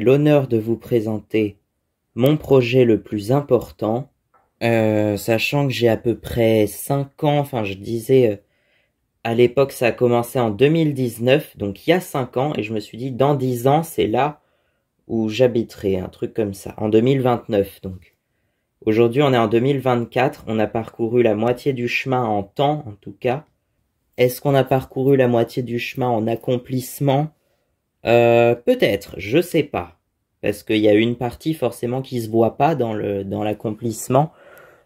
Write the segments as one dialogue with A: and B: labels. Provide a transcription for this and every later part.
A: l'honneur de vous présenter mon projet le plus important, euh, sachant que j'ai à peu près 5 ans, enfin je disais euh, à l'époque ça a commencé en 2019, donc il y a 5 ans, et je me suis dit dans 10 ans c'est là où j'habiterai, un truc comme ça, en 2029 donc. Aujourd'hui on est en 2024, on a parcouru la moitié du chemin en temps en tout cas. Est-ce qu'on a parcouru la moitié du chemin en accomplissement euh, peut-être, je sais pas. Parce qu'il y a une partie forcément qui se voit pas dans le dans l'accomplissement.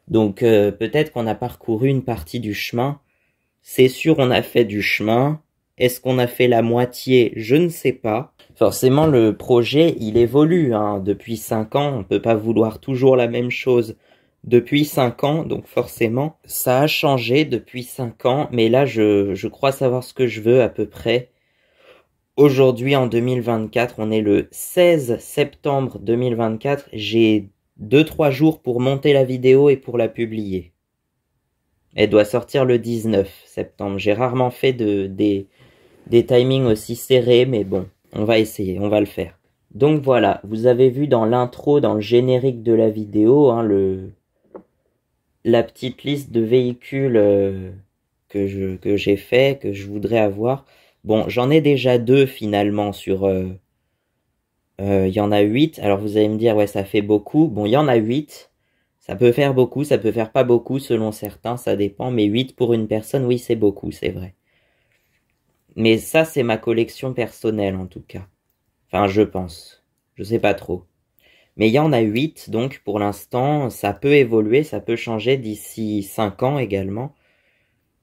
A: Donc euh, peut-être qu'on a parcouru une partie du chemin. C'est sûr, on a fait du chemin. Est-ce qu'on a fait la moitié Je ne sais pas. Forcément, le projet, il évolue. Hein. Depuis cinq ans, on ne peut pas vouloir toujours la même chose depuis cinq ans, donc forcément, ça a changé depuis cinq ans, mais là, je, je crois savoir ce que je veux à peu près. Aujourd'hui, en 2024, on est le 16 septembre 2024. J'ai 2-3 jours pour monter la vidéo et pour la publier. Elle doit sortir le 19 septembre. J'ai rarement fait de, des, des timings aussi serrés, mais bon, on va essayer, on va le faire. Donc voilà, vous avez vu dans l'intro, dans le générique de la vidéo, hein, le, la petite liste de véhicules euh, que j'ai fait, que je voudrais avoir. Bon, j'en ai déjà deux finalement sur... Euh, euh, il y en a huit. Alors vous allez me dire, ouais, ça fait beaucoup. Bon, il y en a huit. Ça peut faire beaucoup, ça peut faire pas beaucoup selon certains, ça dépend. Mais huit pour une personne, oui, c'est beaucoup, c'est vrai. Mais ça, c'est ma collection personnelle en tout cas. Enfin, je pense. Je sais pas trop. Mais il y en a huit, donc pour l'instant, ça peut évoluer, ça peut changer d'ici cinq ans également.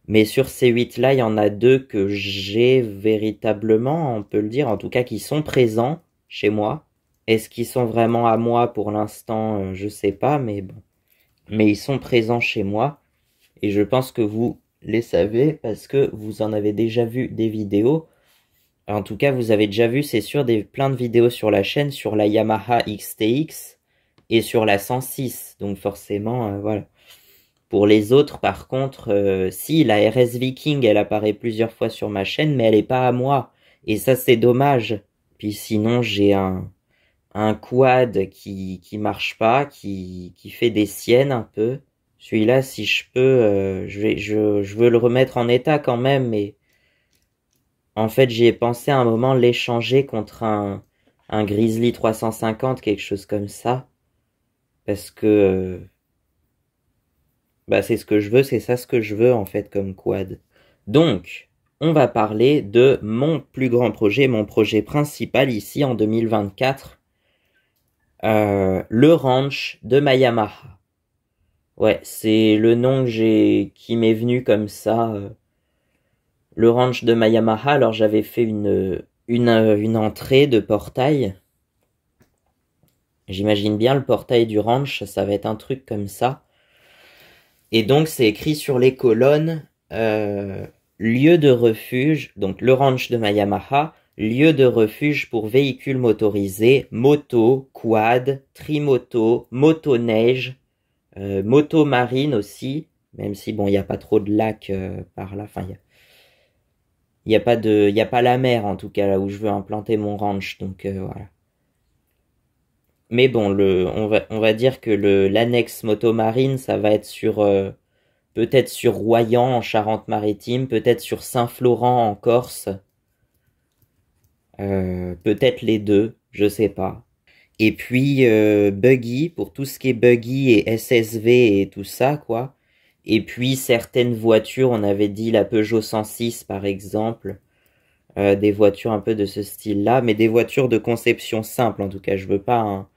A: Mais sur ces huit-là, il y en a deux que j'ai véritablement, on peut le dire, en tout cas qui sont présents chez moi. Est-ce qu'ils sont vraiment à moi pour l'instant euh, Je sais pas, mais bon. Mais ils sont présents chez moi. Et je pense que vous les savez parce que vous en avez déjà vu des vidéos. En tout cas, vous avez déjà vu, c'est sûr, des, plein de vidéos sur la chaîne sur la Yamaha XTX et sur la 106. Donc forcément, euh, voilà. Pour les autres, par contre, euh, si la RS Viking, elle apparaît plusieurs fois sur ma chaîne, mais elle est pas à moi. Et ça, c'est dommage. Puis sinon, j'ai un, un quad qui, qui marche pas, qui, qui fait des siennes un peu. Celui-là, si je peux, euh, je, vais, je, je veux le remettre en état quand même, mais en fait, j'y ai pensé à un moment l'échanger contre un, un Grizzly 350, quelque chose comme ça. Parce que euh, bah c'est ce que je veux, c'est ça ce que je veux en fait comme quad. Donc, on va parler de mon plus grand projet, mon projet principal ici en 2024, euh, le ranch de Mayamaha. Ouais, c'est le nom que j'ai qui m'est venu comme ça. Euh, le ranch de Mayamaha. Alors j'avais fait une, une, euh, une entrée de portail. J'imagine bien le portail du ranch, ça va être un truc comme ça. Et donc c'est écrit sur les colonnes euh, lieu de refuge, donc le ranch de Mayamaha, lieu de refuge pour véhicules motorisés, moto, quad, trimoto, motoneige, euh, moto marine aussi, même si bon, il n'y a pas trop de lacs euh, par là, enfin, il n'y a, y a, pas de, il a pas la mer en tout cas là où je veux implanter mon ranch, donc euh, voilà. Mais bon, le, on, va, on va dire que le, l'annexe motomarine, ça va être sur euh, peut-être sur Royan en Charente-Maritime, peut-être sur Saint-Florent en Corse, euh, peut-être les deux, je sais pas. Et puis euh, buggy pour tout ce qui est buggy et SSV et tout ça quoi. Et puis certaines voitures, on avait dit la Peugeot 106 par exemple, des voitures un peu de ce style-là, mais des voitures de conception simple en tout cas. Je veux pas hein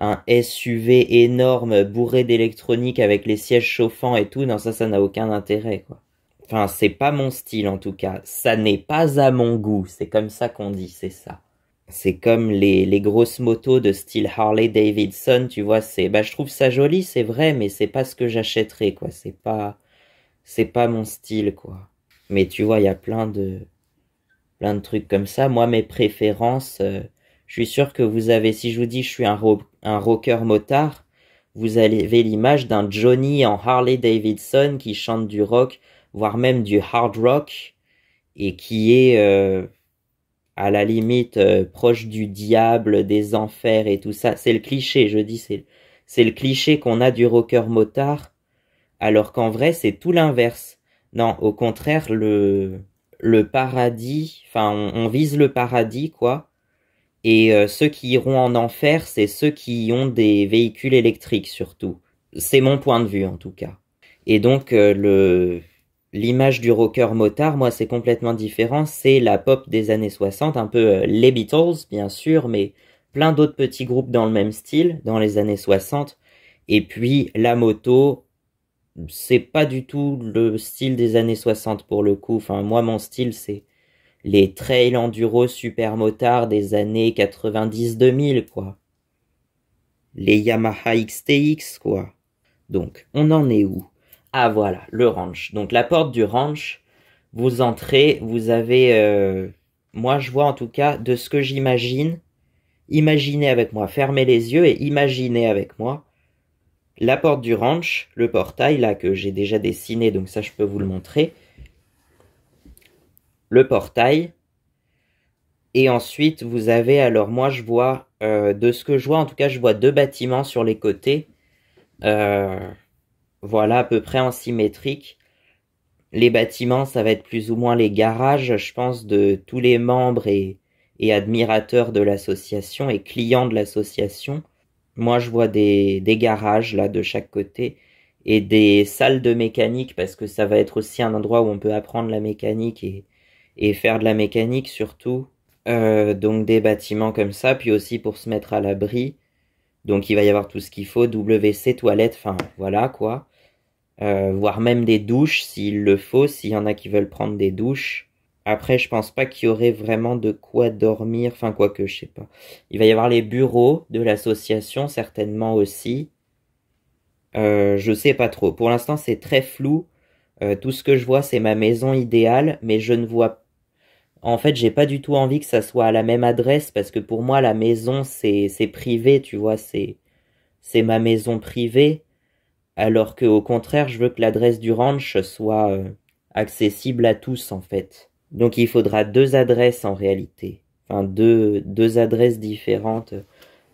A: un SUV énorme bourré d'électronique avec les sièges chauffants et tout. Non, ça, ça n'a aucun intérêt, quoi. Enfin, c'est pas mon style en tout cas. Ça n'est pas à mon goût. C'est comme ça qu'on dit, c'est ça. C'est comme les, les, grosses motos de style Harley Davidson, tu vois, c'est bah je trouve ça joli, c'est vrai, mais c'est pas ce que j'achèterais quoi, c'est pas c'est pas mon style quoi. Mais tu vois, il y a plein de plein de trucs comme ça. Moi mes préférences, euh, je suis sûr que vous avez si je vous dis je suis un, robe un rocker motard, vous avez l'image d'un Johnny en Harley Davidson qui chante du rock, voire même du hard rock, et qui est euh, à la limite euh, proche du diable, des enfers et tout ça. C'est le cliché, je dis, c'est, c'est le cliché qu'on a du rocker motard, alors qu'en vrai c'est tout l'inverse. Non, au contraire, le, le paradis, enfin on vise le paradis, quoi et euh, ceux qui iront en enfer, c'est ceux qui ont des véhicules électriques surtout. C'est mon point de vue en tout cas. Et donc euh, le l'image du rocker motard, moi c'est complètement différent, c'est la pop des années 60, un peu euh, les Beatles bien sûr, mais plein d'autres petits groupes dans le même style dans les années 60. Et puis la moto, c'est pas du tout le style des années 60 pour le coup. Enfin moi mon style c'est les trails enduro super motards des années 90-2000, quoi. Les Yamaha XTX, quoi. Donc, on en est où Ah, voilà, le ranch. Donc, la porte du ranch, vous entrez, vous avez... Euh, moi, je vois en tout cas, de ce que j'imagine, imaginez avec moi, fermez les yeux et imaginez avec moi la porte du ranch, le portail, là, que j'ai déjà dessiné, donc ça, je peux vous le montrer, le portail. Et ensuite, vous avez, alors moi je vois, euh, de ce que je vois, en tout cas, je vois deux bâtiments sur les côtés. Euh, voilà, à peu près en symétrique. Les bâtiments, ça va être plus ou moins les garages, je pense, de tous les membres et, et admirateurs de l'association et clients de l'association. Moi, je vois des, des garages, là, de chaque côté et des salles de mécanique parce que ça va être aussi un endroit où on peut apprendre la mécanique et, et faire de la mécanique surtout. Euh, donc des bâtiments comme ça, puis aussi pour se mettre à l'abri. Donc il va y avoir tout ce qu'il faut, WC, toilettes, enfin voilà quoi. Euh, voire même des douches s'il le faut, s'il y en a qui veulent prendre des douches. Après, je pense pas qu'il y aurait vraiment de quoi dormir, enfin quoi que je sais pas. Il va y avoir les bureaux de l'association certainement aussi. Euh, je sais pas trop. Pour l'instant, c'est très flou. tout ce que je vois, c'est ma maison idéale, mais je ne vois en fait, j'ai pas du tout envie que ça soit à la même adresse parce que pour moi, la maison, c'est, c'est privé, tu vois, c'est, c'est ma maison privée. Alors que, au contraire, je veux que l'adresse du ranch soit euh, accessible à tous, en fait. Donc, il faudra deux adresses en réalité. Enfin, deux, deux adresses différentes. Euh,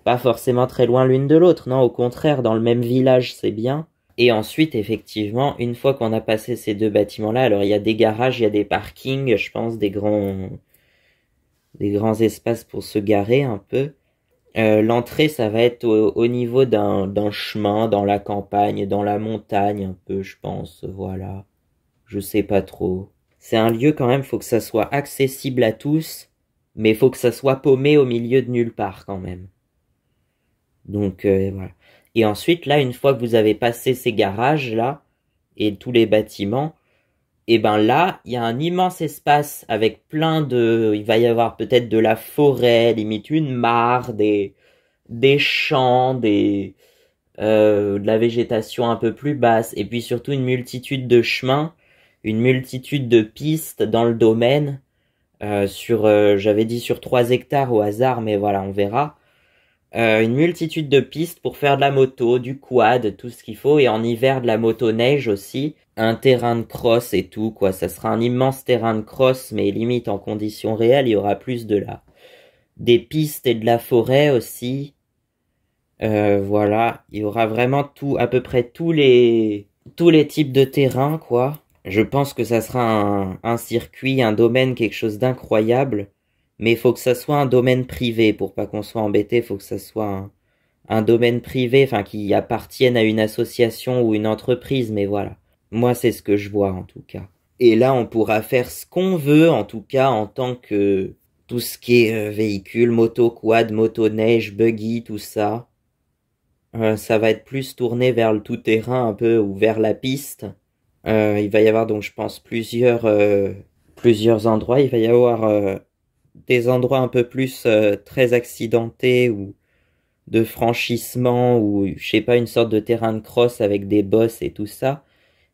A: pas forcément très loin l'une de l'autre, non, au contraire, dans le même village, c'est bien. Et ensuite, effectivement, une fois qu'on a passé ces deux bâtiments-là, alors il y a des garages, il y a des parkings, je pense, des grands, des grands espaces pour se garer un peu. Euh, l'entrée, ça va être au, niveau d'un chemin dans la campagne, dans la montagne, un peu, je pense. Voilà. Je sais pas trop. C'est un lieu quand même, faut que ça soit accessible à tous, mais faut que ça soit paumé au milieu de nulle part quand même. Donc euh, voilà. Et ensuite, là, une fois que vous avez passé ces garages-là et tous les bâtiments, et eh ben là, il y a un immense espace avec plein de... Il va y avoir peut-être de la forêt, limite une mare, des, des champs, des... Euh, de la végétation un peu plus basse, et puis surtout une multitude de chemins, une multitude de pistes dans le domaine. Euh, sur, euh, j'avais dit sur 3 hectares au hasard, mais voilà, on verra. Euh, une multitude de pistes pour faire de la moto, du quad, tout ce qu'il faut, et en hiver de la moto neige aussi, un terrain de cross et tout, quoi. Ça sera un immense terrain de cross, mais limite en conditions réelles, il y aura plus de là. Des pistes et de la forêt aussi. Euh, voilà, il y aura vraiment tout, à peu près tous les, tous les types de terrains, quoi. Je pense que ça sera un, un circuit, un domaine, quelque chose d'incroyable. Mais faut que ça soit un domaine privé pour pas qu'on soit embêté. faut que ça soit un, domaine privé, enfin qui appartienne à une association ou une entreprise. Mais voilà, moi c'est ce que je vois en tout cas. Et là, on pourra faire ce qu'on veut, en tout cas en tant que tout ce qui est euh, véhicule, moto, quad, moto neige, buggy, tout ça. Euh, ça va être plus tourné vers le tout-terrain un peu ou vers la piste. Euh, il va y avoir donc je pense plusieurs plusieurs endroits. Il va y avoir des endroits un peu plus euh, très accidentés ou de franchissement ou je sais pas une sorte de terrain de crosse avec des bosses et tout ça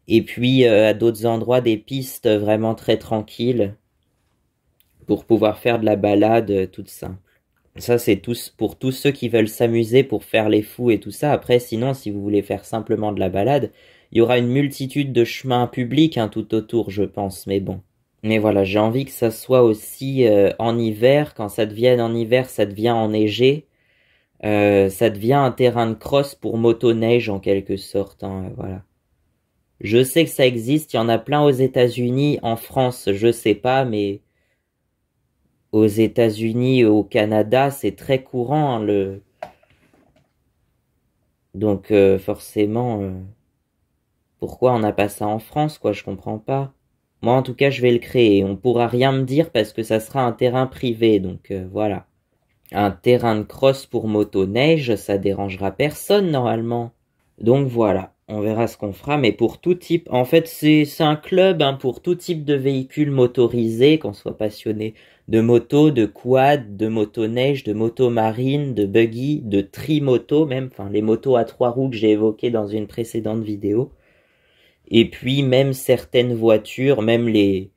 A: et puis euh, à d'autres endroits des pistes vraiment très tranquilles pour pouvoir faire de la balade euh, toute simple. Ça c'est tous pour tous ceux qui veulent s'amuser pour faire les fous et tout ça. Après sinon si vous voulez faire simplement de la balade, il y aura une multitude de chemins publics hein, tout autour je pense mais bon. Mais voilà, j'ai envie que ça soit aussi euh, en hiver. Quand ça devienne en hiver, ça devient enneigé. Euh, ça devient un terrain de cross pour motoneige en quelque sorte. Hein, voilà. Je sais que ça existe. Il y en a plein aux États-Unis, en France, je sais pas, mais aux États-Unis, au Canada, c'est très courant hein, le. Donc euh, forcément, euh, pourquoi on n'a pas ça en France, quoi Je comprends pas. Moi, en tout cas, je vais le créer. On pourra rien me dire parce que ça sera un terrain privé, donc euh, voilà. Un terrain de cross pour motoneige, ça dérangera personne normalement. Donc voilà, on verra ce qu'on fera, mais pour tout type, en fait, c'est un club hein, pour tout type de véhicules motorisés, qu'on soit passionné de moto, de quad, de motoneige, de moto marine, de buggy, de trimoto même, enfin les motos à trois roues que j'ai évoquées dans une précédente vidéo. Et puis même certaines voitures, même les...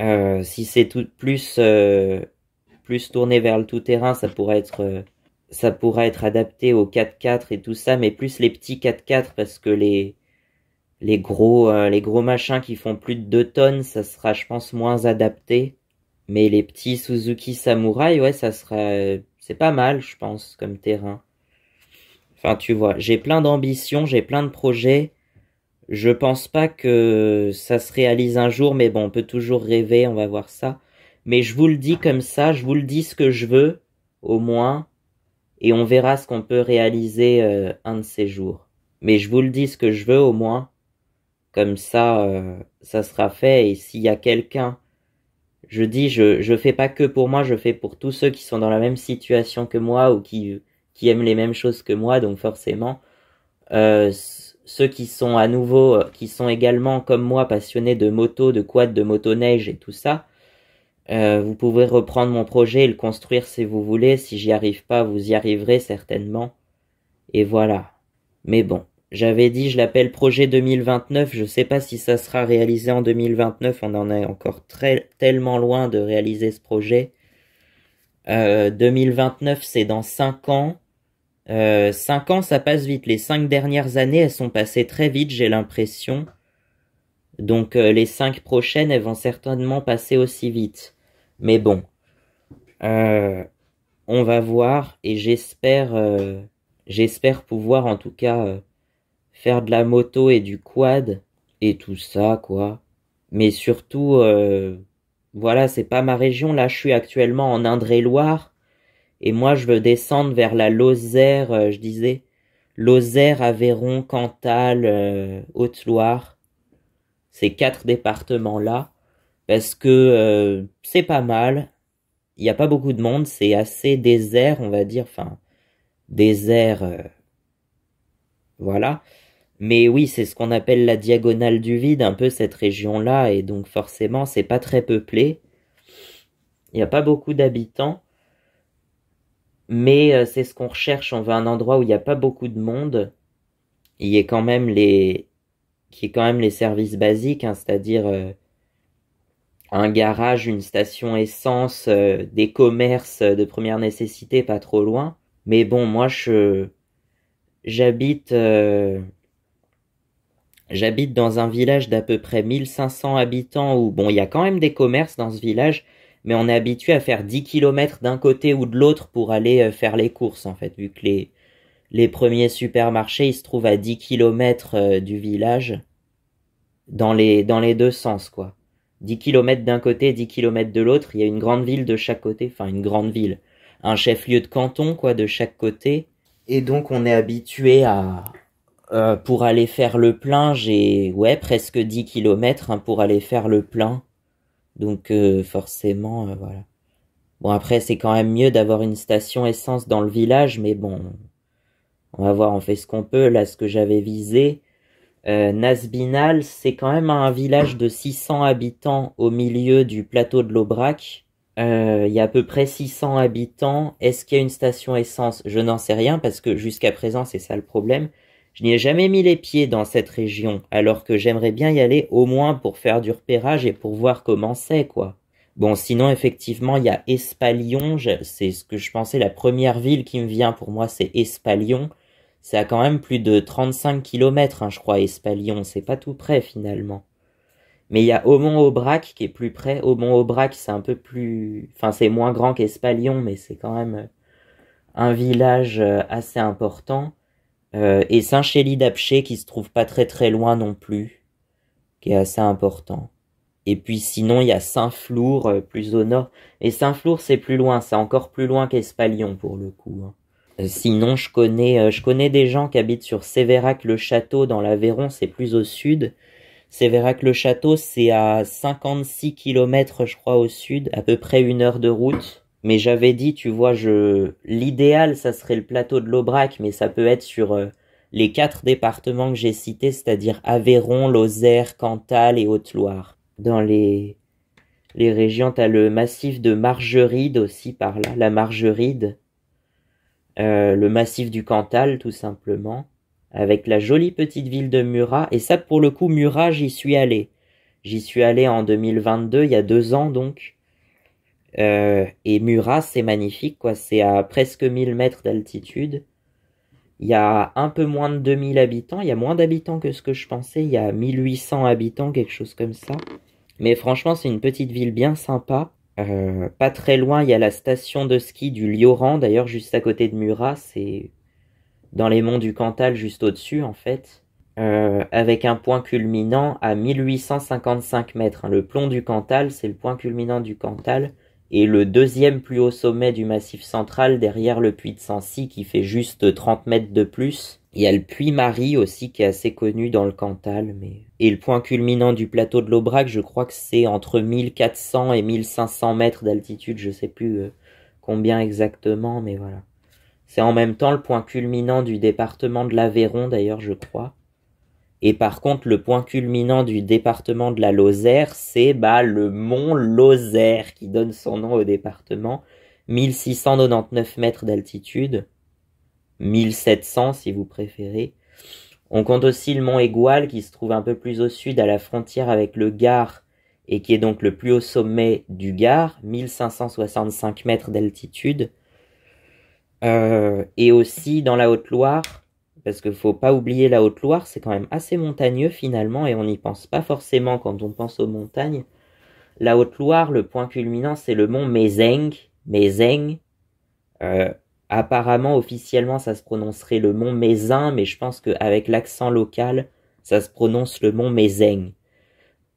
A: Euh, si c'est tout plus euh, plus tourné vers le tout terrain, ça pourrait être euh, ça pourrait être adapté aux 4x4 et tout ça, mais plus les petits 4x4 parce que les les gros les gros machins qui font plus de 2 tonnes, ça sera je pense moins adapté. Mais les petits Suzuki Samurai, ouais, ça sera c'est pas mal, je pense, comme terrain. Enfin, tu vois, j'ai plein d'ambitions, j'ai plein de projets. Je pense pas que ça se réalise un jour, mais bon, on peut toujours rêver, on va voir ça. Mais je vous le dis comme ça, je vous le dis ce que je veux, au moins, et on verra ce qu'on peut réaliser euh, un de ces jours. Mais je vous le dis ce que je veux, au moins, comme ça, euh, ça sera fait, et s'il y a quelqu'un, je dis, je, je fais pas que pour moi, je fais pour tous ceux qui sont dans la même situation que moi, ou qui, qui aiment les mêmes choses que moi, donc forcément, euh, ceux qui sont à nouveau, euh, qui sont également comme moi passionnés de moto, de quad, de motoneige et tout ça, euh, vous pouvez reprendre mon projet et le construire si vous voulez. Si j'y arrive pas, vous y arriverez certainement. Et voilà. Mais bon, j'avais dit, je l'appelle projet 2029. Je ne sais pas si ça sera réalisé en 2029. On en est encore très, tellement loin de réaliser ce projet. Euh, 2029, c'est dans 5 ans. 5 euh, cinq ans, ça passe vite. Les 5 dernières années, elles sont passées très vite, j'ai l'impression. Donc euh, les 5 prochaines, elles vont certainement passer aussi vite. Mais bon, euh, on va voir et j'espère, euh, j'espère pouvoir en tout cas faire de la moto et du quad et tout ça, quoi. Mais surtout, voilà, c'est pas ma région. Là, je suis actuellement en Indre-et-Loire et moi, je veux descendre vers la Lozère, euh, je disais. Lozère, Aveyron, Cantal, euh, Haute-Loire. Ces quatre départements-là. Parce que euh, c'est pas mal. Il n'y a pas beaucoup de monde. C'est assez désert, on va dire. Enfin, désert. voilà. Mais oui, c'est ce qu'on appelle la diagonale du vide, un peu cette région-là. Et donc, forcément, c'est pas très peuplé. Il n'y a pas beaucoup d'habitants mais euh, c'est ce qu'on recherche. On veut un endroit où il n'y a pas beaucoup de monde. Il y a quand même les, qui est quand même les services basiques, hein, c'est-à-dire euh, un garage, une station essence, euh, des commerces de première nécessité, pas trop loin. Mais bon, moi je j'habite j'habite dans un village d'à peu près 1500 habitants où bon, il y a quand même des commerces dans ce village, mais on est habitué à faire 10 km d'un côté ou de l'autre pour aller euh, faire les courses en fait, vu que les, les premiers supermarchés ils se trouvent à 10 km euh, du village dans les, dans les deux sens quoi. 10 km d'un côté, 10 km de l'autre, il y a une grande ville de chaque côté, enfin une grande ville, un chef-lieu de canton quoi de chaque côté. Et donc on est habitué à, euh, pour aller faire le plein, j'ai ouais presque 10 km hein, pour aller faire le plein. Donc euh, forcément, euh, voilà. Bon après c'est quand même mieux d'avoir une station essence dans le village, mais bon, on va voir, on fait ce qu'on peut. Là, ce que j'avais visé, euh, Nasbinal, c'est quand même un village de 600 habitants au milieu du plateau de l'Aubrac. Il y a à peu près 600 habitants. Est-ce qu'il y a une station essence Je n'en sais rien parce que jusqu'à présent c'est ça le problème je n'y ai jamais mis les pieds dans cette région, alors que j'aimerais bien y aller au moins pour faire du repérage et pour voir comment c'est, quoi. Bon, sinon, effectivement, il y a Espalion, c'est ce que je pensais, la première ville qui me vient pour moi, c'est Espalion. Ça a quand même plus de 35 km, hein, je crois, Espalion, c'est pas tout près, finalement. Mais il y a Aumont-Aubrac qui est plus près. Aumont-Aubrac, c'est un peu plus... Enfin, c'est moins grand qu'Espalion, mais c'est quand même un village euh, assez important. Euh, et Saint-Chély d'Apché qui se trouve pas très très loin non plus, qui est assez important. Et puis sinon, il y a Saint-Flour euh, plus au nord. Et Saint-Flour, c'est plus loin, c'est encore plus loin qu'Espalion pour le coup. Hein. Euh, sinon, je connais, je connais des gens qui habitent sur Sévérac-le-Château dans l'Aveyron, c'est plus au sud. Sévérac-le-Château, c'est à 56 km, je crois, au sud, à peu près une heure de route. Mais j'avais dit, tu vois, je l'idéal, ça serait le plateau de l'Aubrac, mais ça peut être sur euh, les quatre départements que j'ai cités, c'est-à-dire Aveyron, Lozère, Cantal et Haute-Loire. Dans les les régions, t'as le massif de Margeride aussi par là, la Margeride, euh, le massif du Cantal tout simplement, avec la jolie petite ville de Murat. Et ça, pour le coup, Murat, j'y suis allé. J'y suis allé en 2022, il y a deux ans donc. Euh, et Murat, c'est magnifique, quoi. C'est à presque 1000 mètres d'altitude. Il y a un peu moins de 2000 habitants. Il y a moins d'habitants que ce que je pensais. Il y a 1800 habitants, quelque chose comme ça. Mais franchement, c'est une petite ville bien sympa. Euh, pas très loin, il y a la station de ski du Lioran, d'ailleurs, juste à côté de Murat. C'est dans les monts du Cantal, juste au-dessus, en fait. Euh, avec un point culminant à 1855 mètres. Hein. Le plomb du Cantal, c'est le point culminant du Cantal et le deuxième plus haut sommet du massif central derrière le puits de Sancy qui fait juste 30 mètres de plus. Il y a le puits Marie aussi qui est assez connu dans le Cantal. Mais... Et le point culminant du plateau de l'Aubrac, je crois que c'est entre 1400 et 1500 mètres d'altitude, je sais plus euh, combien exactement, mais voilà. C'est en même temps le point culminant du département de l'Aveyron d'ailleurs, je crois. Et par contre, le point culminant du département de la Lozère, c'est bah, le mont Lozère qui donne son nom au département. 1699 mètres d'altitude, 1700 si vous préférez. On compte aussi le mont Égual qui se trouve un peu plus au sud à la frontière avec le Gard et qui est donc le plus haut sommet du Gard, 1565 mètres d'altitude. Euh, et aussi dans la Haute-Loire, parce qu'il faut pas oublier la Haute-Loire, c'est quand même assez montagneux finalement, et on n'y pense pas forcément quand on pense aux montagnes. La Haute-Loire, le point culminant, c'est le mont Mézeng. Mézeng. Euh, apparemment, officiellement, ça se prononcerait le mont Mézin, mais je pense qu'avec l'accent local, ça se prononce le mont Mézeng.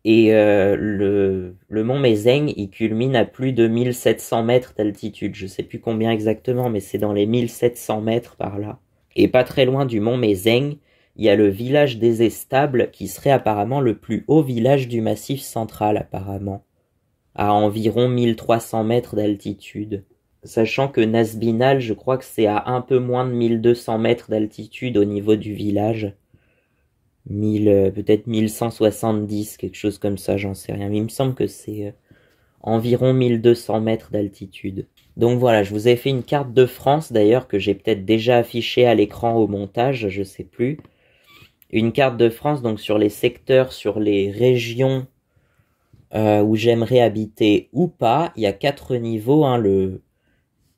A: Et euh, le, le, mont Mézeng, il culmine à plus de 1700 mètres d'altitude. Je sais plus combien exactement, mais c'est dans les 1700 mètres par là. Et pas très loin du mont Mézeng, il y a le village des Estables qui serait apparemment le plus haut village du massif central apparemment, à environ 1300 mètres d'altitude. Sachant que Nasbinal, je crois que c'est à un peu moins de 1200 mètres d'altitude au niveau du village. 1000, euh, peut-être 1170, quelque chose comme ça, j'en sais rien. Mais il me semble que c'est euh, environ 1200 mètres d'altitude. Donc voilà, je vous ai fait une carte de France d'ailleurs que j'ai peut-être déjà affichée à l'écran au montage, je sais plus. Une carte de France donc sur les secteurs, sur les régions euh, où j'aimerais habiter ou pas. Il y a quatre niveaux. Hein, le...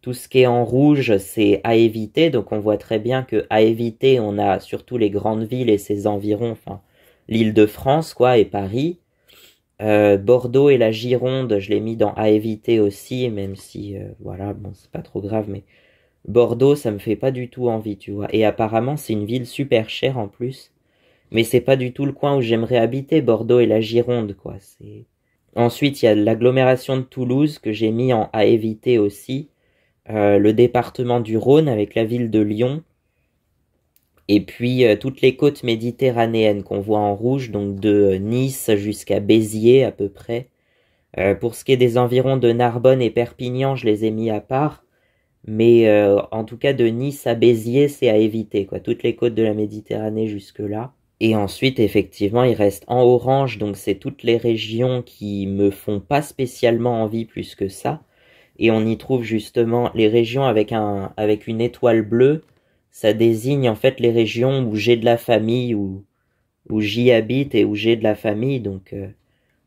A: Tout ce qui est en rouge, c'est à éviter. Donc on voit très bien que à éviter, on a surtout les grandes villes et ses environs, enfin l'île de France quoi et Paris. Euh, Bordeaux et la Gironde, je l'ai mis dans à éviter aussi, même si, euh, voilà, bon, c'est pas trop grave, mais Bordeaux, ça me fait pas du tout envie, tu vois. Et apparemment, c'est une ville super chère en plus, mais c'est pas du tout le coin où j'aimerais habiter, Bordeaux et la Gironde, quoi. C'est. Ensuite, il y a l'agglomération de Toulouse que j'ai mis en à éviter aussi, euh, le département du Rhône avec la ville de Lyon, et puis euh, toutes les côtes méditerranéennes qu'on voit en rouge, donc de euh, Nice jusqu'à Béziers à peu près. Euh, pour ce qui est des environs de Narbonne et Perpignan, je les ai mis à part. Mais en tout cas de Nice à Béziers, c'est à éviter, quoi. Toutes les côtes de la Méditerranée jusque-là. Et ensuite, effectivement, il reste en orange, donc c'est toutes les régions qui me font pas spécialement envie plus que ça. Et on y trouve justement les régions avec un avec une étoile bleue ça désigne en fait les régions où j'ai de la famille, où, où j'y habite et où j'ai de la famille. Donc euh,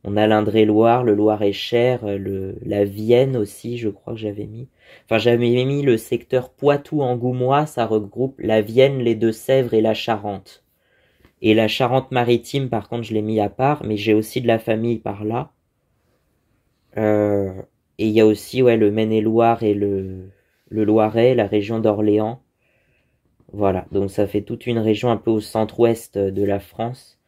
A: on a l'Indre-et-Loire, le Loir-et-Cher, euh, la Vienne aussi, je crois que j'avais mis. Enfin, j'avais mis le secteur Poitou-Angoumois, ça regroupe la Vienne, les Deux-Sèvres et la Charente. Et la Charente-Maritime, par contre, je l'ai mis à part, mais j'ai aussi de la famille par là. Euh, et il y a aussi ouais, le Maine-et-Loire et le, le Loiret, la région d'Orléans. Voilà, donc ça fait toute une région un peu au centre-ouest euh, de la France.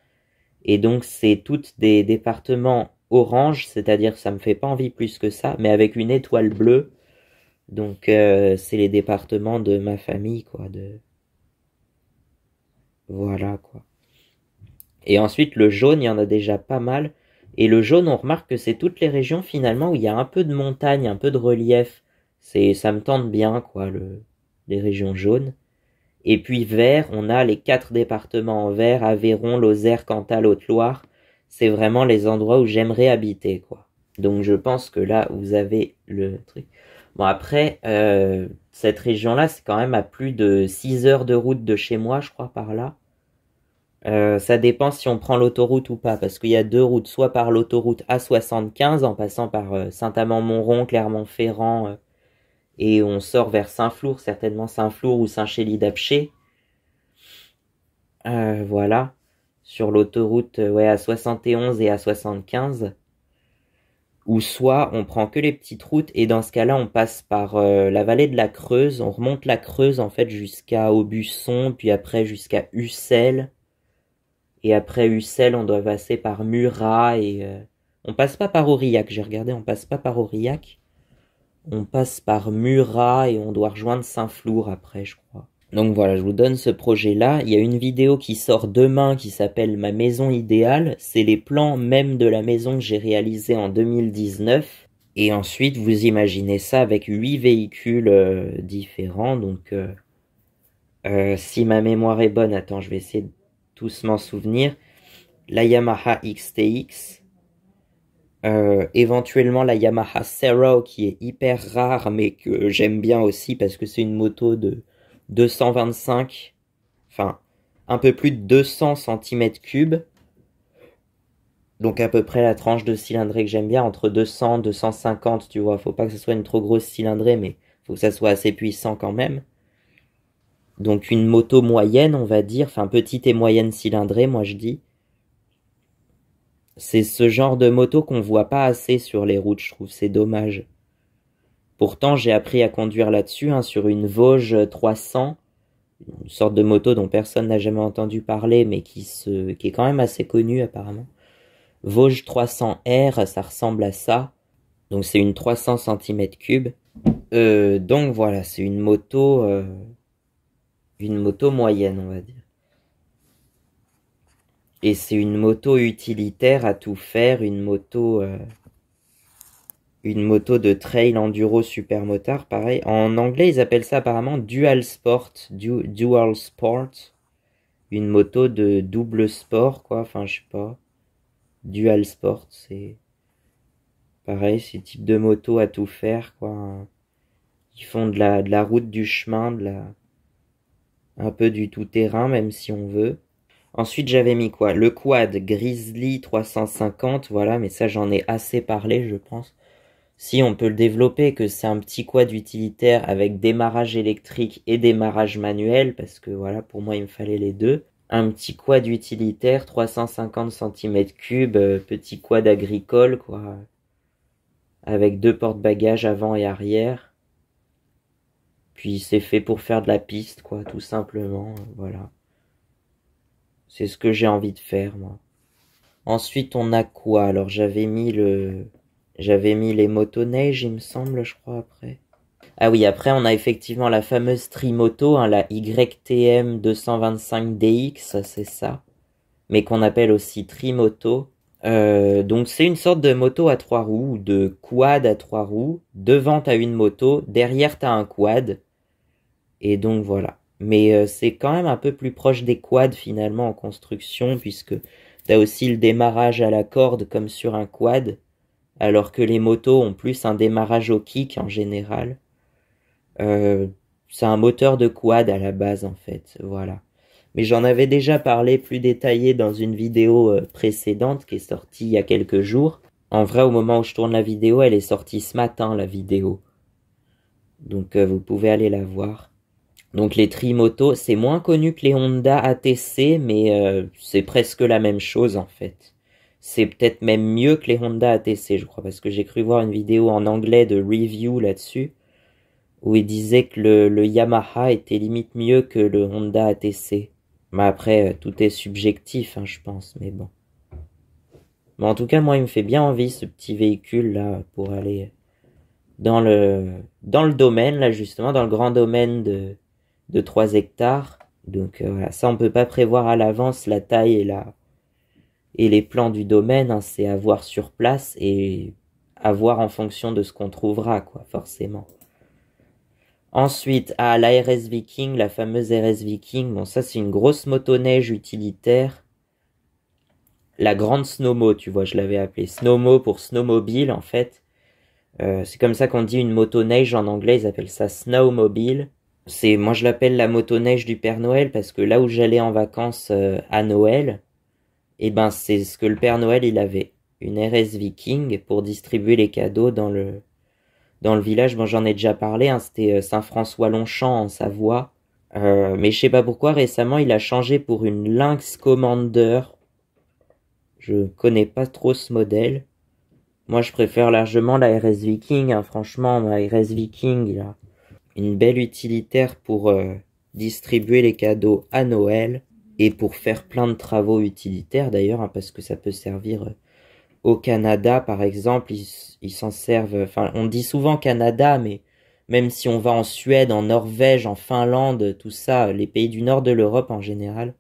A: Et donc c'est toutes des départements orange, c'est-à-dire ça me fait pas envie plus que ça, mais avec une étoile bleue. Donc euh, c'est les départements de ma famille, quoi. De... Voilà, quoi. Et ensuite le jaune, il y en a déjà pas mal. Et le jaune, on remarque que c'est toutes les régions finalement où il y a un peu de montagne, un peu de relief. C'est, ça me tente bien, quoi, le, les régions jaunes. Et puis vert, on a les quatre départements en vert, Aveyron, Lozère, Cantal, Haute-Loire. C'est vraiment les endroits où j'aimerais habiter, quoi. Donc je pense que là, vous avez le truc. Bon, après, euh, cette région-là, c'est quand même à plus de six heures de route de chez moi, je crois, par là. Euh, ça dépend si on prend l'autoroute ou pas, parce qu'il y a deux routes, soit par l'autoroute A75 en passant par euh, Saint-Amand-Montrond, Clermont-Ferrand, euh, et on sort vers Saint-Flour, certainement Saint-Flour ou saint chély dapché euh, voilà, sur l'autoroute euh, ouais, à 71 et à 75. Ou soit on prend que les petites routes et dans ce cas-là on passe par euh, la vallée de la Creuse, on remonte la Creuse en fait jusqu'à Aubusson, puis après jusqu'à Ussel. Et après Ussel on doit passer par Murat et on passe pas par Aurillac, j'ai regardé, on passe pas par Aurillac on passe par Murat et on doit rejoindre Saint-Flour après, je crois. Donc voilà, je vous donne ce projet-là. Il y a une vidéo qui sort demain qui s'appelle Ma maison idéale. C'est les plans même de la maison que j'ai réalisée en 2019. Et ensuite, vous imaginez ça avec huit véhicules euh, différents. Donc, euh, euh, si ma mémoire est bonne, attends, je vais essayer de tous m'en souvenir. La Yamaha XTX, euh, éventuellement la Yamaha Serro qui est hyper rare mais que j'aime bien aussi parce que c'est une moto de 225, enfin un peu plus de 200 cm3, donc à peu près la tranche de cylindrée que j'aime bien, entre 200 250 tu vois, faut pas que ce soit une trop grosse cylindrée mais faut que ça soit assez puissant quand même. Donc une moto moyenne on va dire, enfin petite et moyenne cylindrée moi je dis, c'est ce genre de moto qu'on voit pas assez sur les routes, je trouve, c'est dommage. Pourtant, j'ai appris à conduire là-dessus, hein, sur une Vosge 300, une sorte de moto dont personne n'a jamais entendu parler, mais qui, qui est quand même assez connue apparemment. Vosges 300R, ça ressemble à ça. Donc c'est une 300 cm3. Euh, donc voilà, c'est une moto, euh, une moto moyenne, on va dire. Et c'est une moto utilitaire à tout faire, une moto, euh, une moto de trail enduro super motard, pareil. En anglais, ils appellent ça apparemment dual sport, du, dual sport, une moto de double sport, quoi. Enfin, je sais pas. Dual sport, c'est pareil, c'est type de moto à tout faire, quoi. Ils font de la, de la route, du chemin, de la, un peu du tout terrain, même si on veut. Ensuite, j'avais mis quoi Le quad Grizzly 350, voilà, mais ça j'en ai assez parlé, je pense. Si on peut le développer, que c'est un petit quad utilitaire avec démarrage électrique et démarrage manuel, parce que voilà, pour moi il me fallait les deux. Un petit quad utilitaire, 350 cm3, euh, petit quad agricole, quoi. Avec deux portes bagages avant et arrière. Puis c'est fait pour faire de la piste, quoi, tout simplement, euh, voilà. C'est ce que j'ai envie de faire, moi. Ensuite, on a quoi Alors, j'avais mis le... J'avais mis les motoneiges, il me semble, je crois, après. Ah oui, après, on a effectivement la fameuse trimoto, hein, la YTM 225DX, c'est ça. Mais qu'on appelle aussi trimoto. Euh, donc, c'est une sorte de moto à trois roues, de quad à trois roues. Devant, t'as une moto, derrière, t'as un quad. Et donc, voilà. Mais euh, c'est quand même un peu plus proche des quads finalement en construction, puisque t'as aussi le démarrage à la corde comme sur un quad, alors que les motos ont plus un démarrage au kick en général. Euh, c'est un moteur de quad à la base en fait, voilà. Mais j'en avais déjà parlé plus détaillé dans une vidéo euh, précédente qui est sortie il y a quelques jours. En vrai, au moment où je tourne la vidéo, elle est sortie ce matin, la vidéo. Donc vous pouvez aller la voir. Donc les trimotos, c'est moins connu que les Honda ATC, mais euh, c'est presque la même chose en fait. C'est peut-être même mieux que les Honda ATC, je crois, parce que j'ai cru voir une vidéo en anglais de review là-dessus, où il disait que le, le, Yamaha était limite mieux que le Honda ATC. Mais après, euh, tout est subjectif, hein, je pense, mais bon. Mais en tout cas, moi, il me fait bien envie ce petit véhicule là pour aller dans le dans le domaine là justement dans le grand domaine de de 3 hectares. Donc euh, voilà, ça on peut pas prévoir à l'avance la taille et la et les plans du domaine, hein. c'est à voir sur place et à voir en fonction de ce qu'on trouvera quoi, forcément. Ensuite, à ah, la RS Viking, la fameuse RS Viking, bon ça c'est une grosse motoneige utilitaire. La grande snowmo, tu vois, je l'avais appelée snowmo pour snowmobile en fait. Euh, c'est comme ça qu'on dit une motoneige en anglais, ils appellent ça snowmobile. C'est, moi je l'appelle la motoneige du Père Noël parce que là où j'allais en vacances euh, à Noël, eh ben c'est ce que le Père Noël il avait, une RS Viking pour distribuer les cadeaux dans le dans le village. Bon j'en ai déjà parlé, hein, c'était euh, Saint-François-Longchamp en Savoie. Euh, mais je sais pas pourquoi récemment il a changé pour une Lynx Commander. Je connais pas trop ce modèle. Moi je préfère largement la RS Viking. Hein. Franchement ma RS Viking là une belle utilitaire pour euh, distribuer les cadeaux à Noël et pour faire plein de travaux utilitaires d'ailleurs, hein, parce que ça peut servir euh, au Canada par exemple, ils s'en servent, enfin on dit souvent Canada, mais même si on va en Suède, en Norvège, en Finlande, tout ça, les pays du nord de l'Europe en général,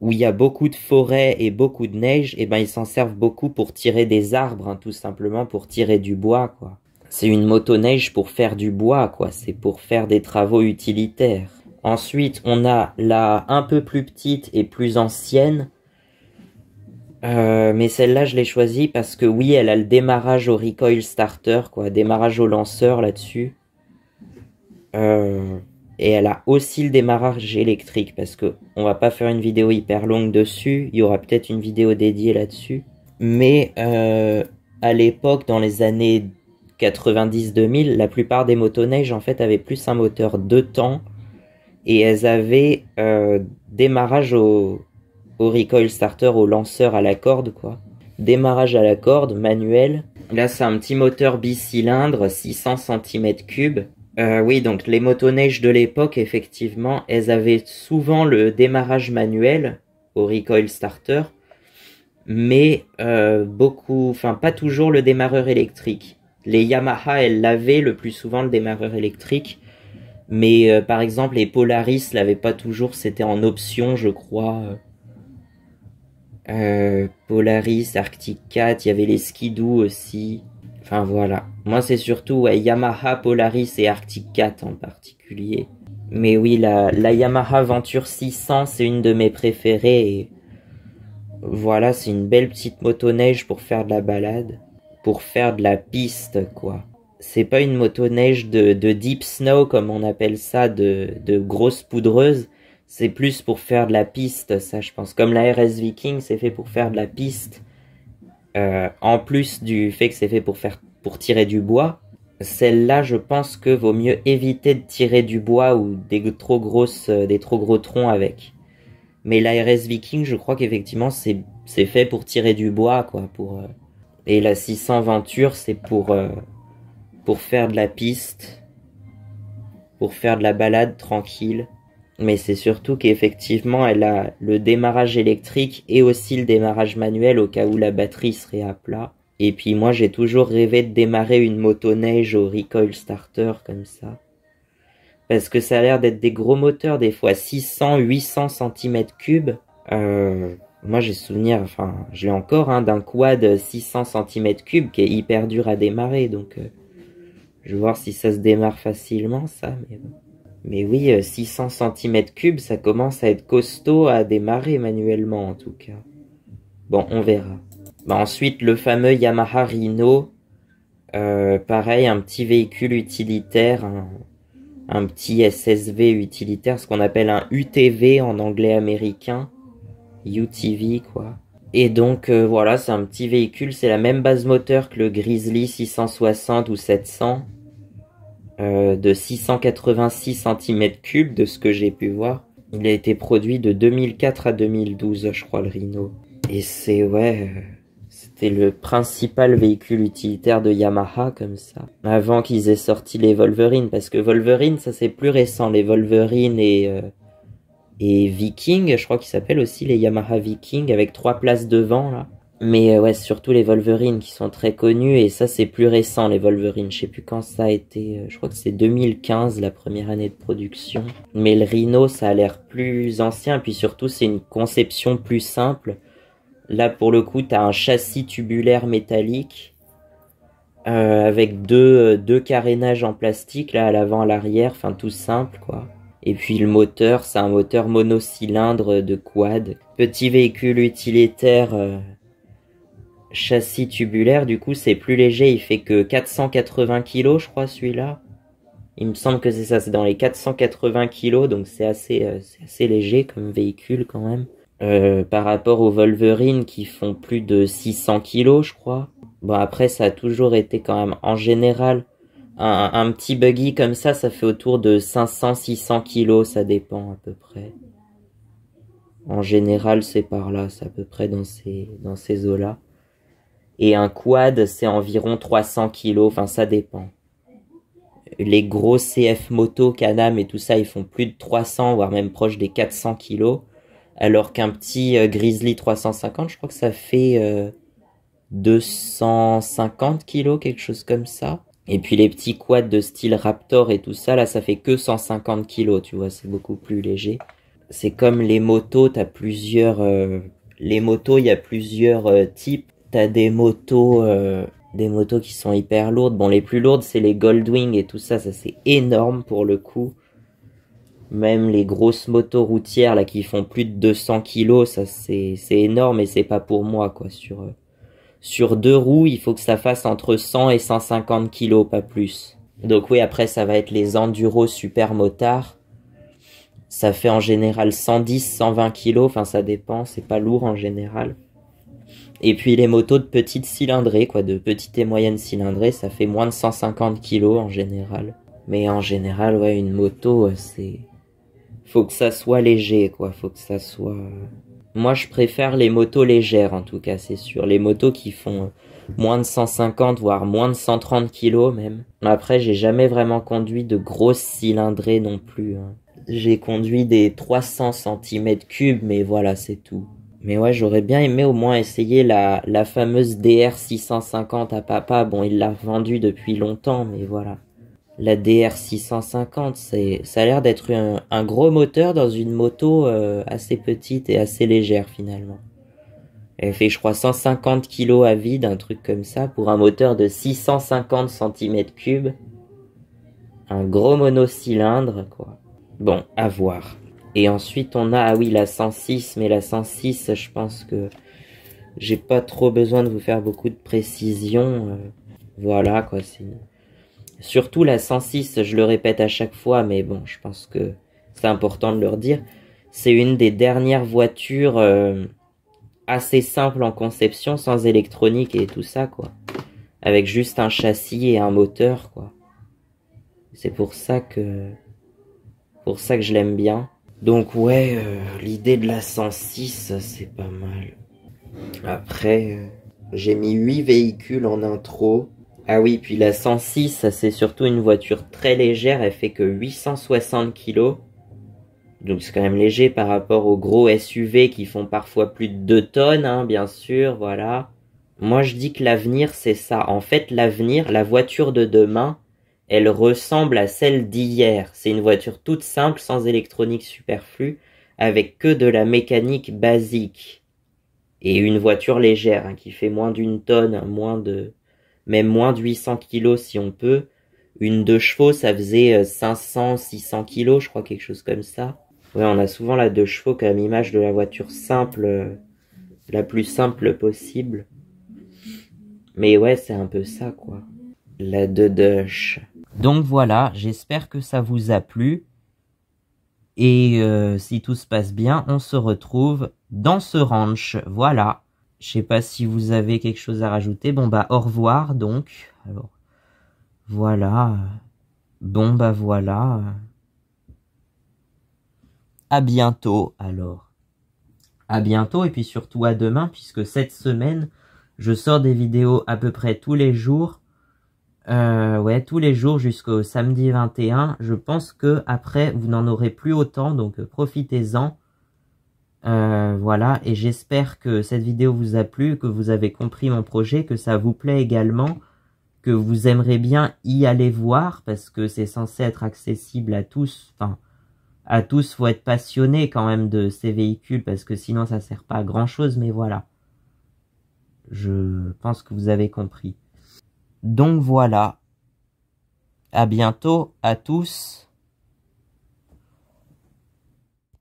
A: où il y a beaucoup de forêts et beaucoup de neige, et eh ben ils s'en servent beaucoup pour tirer des arbres, hein, tout simplement pour tirer du bois, quoi. C'est une motoneige pour faire du bois, quoi. C'est pour faire des travaux utilitaires. Ensuite, on a la un peu plus petite et plus ancienne. Euh, mais celle-là, je l'ai choisie parce que oui, elle a le démarrage au recoil starter, quoi. Démarrage au lanceur là-dessus. Euh, et elle a aussi le démarrage électrique parce que on va pas faire une vidéo hyper longue dessus. Il y aura peut-être une vidéo dédiée là-dessus. Mais euh, à l'époque, dans les années 90-2000, la plupart des motoneiges en fait avaient plus un moteur de temps et elles avaient euh, démarrage au, au recoil starter, au lanceur à la corde quoi. Démarrage à la corde manuel. Là c'est un petit moteur bicylindre 600 cm3. Euh, oui donc les motoneiges de l'époque effectivement elles avaient souvent le démarrage manuel au recoil starter mais euh, beaucoup, enfin pas toujours le démarreur électrique. Les Yamaha, elles l'avaient le plus souvent le démarreur électrique. Mais euh, par exemple, les Polaris l'avaient pas toujours, c'était en option, je crois. Euh, Polaris, Arctic Cat, il y avait les Skidoo aussi. Enfin voilà. Moi, c'est surtout Yamaha, Polaris et Arctic Cat en particulier. Mais oui, la, la Yamaha Venture 600, c'est une de mes préférées. voilà, c'est une belle petite motoneige pour faire de la balade pour faire de la piste, quoi. C'est pas une motoneige de, de deep snow, comme on appelle ça, de, de grosse poudreuse. C'est plus pour faire de la piste, ça, je pense. Comme la RS Viking, c'est fait pour faire de la piste. Euh, en plus du fait que c'est fait pour, faire, pour tirer du bois, celle-là, je pense que vaut mieux éviter de tirer du bois ou des trop grosses, euh, des trop gros troncs avec. Mais la RS Viking, je crois qu'effectivement, c'est fait pour tirer du bois, quoi, pour, euh, et la 620 venture c'est pour, euh, pour faire de la piste, pour faire de la balade tranquille. Mais c'est surtout qu'effectivement, elle a le démarrage électrique et aussi le démarrage manuel au cas où la batterie serait à plat. Et puis moi, j'ai toujours rêvé de démarrer une moto neige au recoil starter comme ça. Parce que ça a l'air d'être des gros moteurs, des fois 600, 800 cm3. Euh, moi, j'ai souvenir, enfin, je l'ai encore, hein, d'un quad 600 cm3 qui est hyper dur à démarrer. Donc, euh, je vais voir si ça se démarre facilement, ça. Mais, oui, 600 euh, cm3, ça commence à être costaud à démarrer manuellement, en tout cas. Bon, on verra. Bah, ensuite, le fameux Yamaha Rhino. Euh, pareil, un petit véhicule utilitaire, un petit SSV utilitaire, ce qu'on appelle un UTV en anglais américain. UTV quoi. Et donc euh, voilà, c'est un petit véhicule, c'est la même base moteur que le Grizzly 660 ou 700 euh, de 686 cm3 de ce que j'ai pu voir. Il a été produit de 2004 à 2012, je crois, le Rhino. Et c'est ouais, euh, c'était le principal véhicule utilitaire de Yamaha comme ça. Avant qu'ils aient sorti les Wolverine, parce que Wolverine, ça c'est plus récent, les Wolverine et et Viking, je crois qu'ils s'appellent aussi les Yamaha Viking avec trois places devant là. Mais euh, ouais, surtout les Wolverines qui sont très connus et ça c'est plus récent les Wolverines. Je sais plus quand ça a été. Euh, je crois que c'est 2015 la première année de production. Mais le Rhino ça a l'air plus ancien puis surtout c'est une conception plus simple. Là pour le coup t'as un châssis tubulaire métallique euh, avec deux deux carénages en plastique là à l'avant à l'arrière, enfin tout simple quoi. Et puis le moteur, c'est un moteur monocylindre de quad. Petit véhicule utilitaire euh, châssis tubulaire, du coup c'est plus léger, il fait que 480 kg je crois celui-là. Il me semble que c'est ça, c'est dans les 480 kg, donc c'est assez, euh, assez léger comme véhicule quand même. Euh, par rapport aux Wolverine qui font plus de 600 kilos, je crois. Bon, après, ça a toujours été quand même, en général, un, petit buggy comme ça, ça fait autour de 500-600 kilos, ça dépend à peu près. En général, c'est par là, c'est à peu près dans ces, dans ces eaux-là. Et un quad, c'est environ 300 kilos, enfin ça dépend. Les gros CF moto, Canam et tout ça, ils font plus de 300, voire même proche des 400 kilos. Alors qu'un petit euh, Grizzly 350, je crois que ça fait 250 euh, kilos, quelque chose comme ça. Et puis les petits quads de style Raptor et tout ça, là, ça fait que 150 kilos, tu vois, c'est beaucoup plus léger. C'est comme les motos, t'as plusieurs... Euh, les motos, il y a plusieurs euh, types. T'as des motos... Euh, des motos qui sont hyper lourdes. Bon, les plus lourdes, c'est les Goldwing et tout ça, ça c'est énorme pour le coup. Même les grosses motos routières, là, qui font plus de 200 kilos, ça c'est énorme et c'est pas pour moi, quoi, sur... Sur deux roues, il faut que ça fasse entre 100 et 150 kilos, pas plus. Donc oui, après, ça va être les enduro super motards. Ça fait en général 110, 120 kilos. Enfin, ça dépend. C'est pas lourd en général. Et puis les motos de petite cylindrée, quoi, de petite et moyenne cylindrée, ça fait moins de 150 kilos en général. Mais en général, ouais, une moto, euh, c'est, faut que ça soit léger, quoi. Faut que ça soit, moi, je préfère les motos légères, en tout cas, c'est sûr. Les motos qui font euh, moins de 150, voire moins de 130 kilos même. Après, j'ai jamais vraiment conduit de grosses cylindrées non plus. Hein. J'ai conduit des 300 cm3, mais voilà, c'est tout. Mais ouais, j'aurais bien aimé au moins essayer la, la fameuse DR650 à papa. Bon, il l'a vendue depuis longtemps, mais voilà la DR650, ça a l'air d'être un, gros moteur dans une moto euh, assez petite et assez légère finalement. Elle fait je crois 150 kg à vide, un truc comme ça, pour un moteur de 650 cm3. Un gros monocylindre quoi. Bon, à voir. Et ensuite on a, ah oui, la 106, mais la 106 je pense que j'ai pas trop besoin de vous faire beaucoup de précisions. Euh. voilà quoi, c'est... Surtout la 106, je le répète à chaque fois, mais bon, je pense que c'est important de le redire. C'est une des dernières voitures euh, assez simples en conception, sans électronique et tout ça, quoi. Avec juste un châssis et un moteur, quoi. C'est pour ça que... Pour ça que je l'aime bien. Donc ouais, euh, l'idée de la 106, c'est pas mal. Après, euh, j'ai mis huit véhicules en intro. Ah oui, puis la 106, c'est surtout une voiture très légère, elle fait que 860 kg. Donc c'est quand même léger par rapport aux gros SUV qui font parfois plus de 2 tonnes, hein, bien sûr, voilà. Moi je dis que l'avenir c'est ça. En fait l'avenir, la voiture de demain, elle ressemble à celle d'hier. C'est une voiture toute simple, sans électronique superflue, avec que de la mécanique basique. Et une voiture légère, hein, qui fait moins d'une tonne, moins de même moins de 800 kilos si on peut. Une deux chevaux, ça faisait 500, euh, 600 kilos, je crois, quelque chose comme ça. Ouais, on a souvent la deux chevaux comme image de la voiture simple, euh, la plus simple possible. Mais ouais, c'est un peu ça, quoi. La deux Dush. Donc voilà, j'espère que ça vous a plu. Et euh, si tout se passe bien, on se retrouve dans ce ranch. Voilà. Je sais pas si vous avez quelque chose à rajouter. Bon bah au revoir donc. Alors voilà. Bon bah voilà. À bientôt alors. À bientôt et puis surtout à demain puisque cette semaine je sors des vidéos à peu près tous les jours. Euh, ouais, tous les jours jusqu'au samedi 21. Je pense que après vous n'en aurez plus autant donc euh, profitez-en. Euh, voilà, et j'espère que cette vidéo vous a plu, que vous avez compris mon projet, que ça vous plaît également, que vous aimerez bien y aller voir, parce que c'est censé être accessible à tous. Enfin, à tous, faut être passionné quand même de ces véhicules, parce que sinon ça sert pas à grand chose, mais voilà. Je pense que vous avez compris. Donc voilà. À bientôt à tous.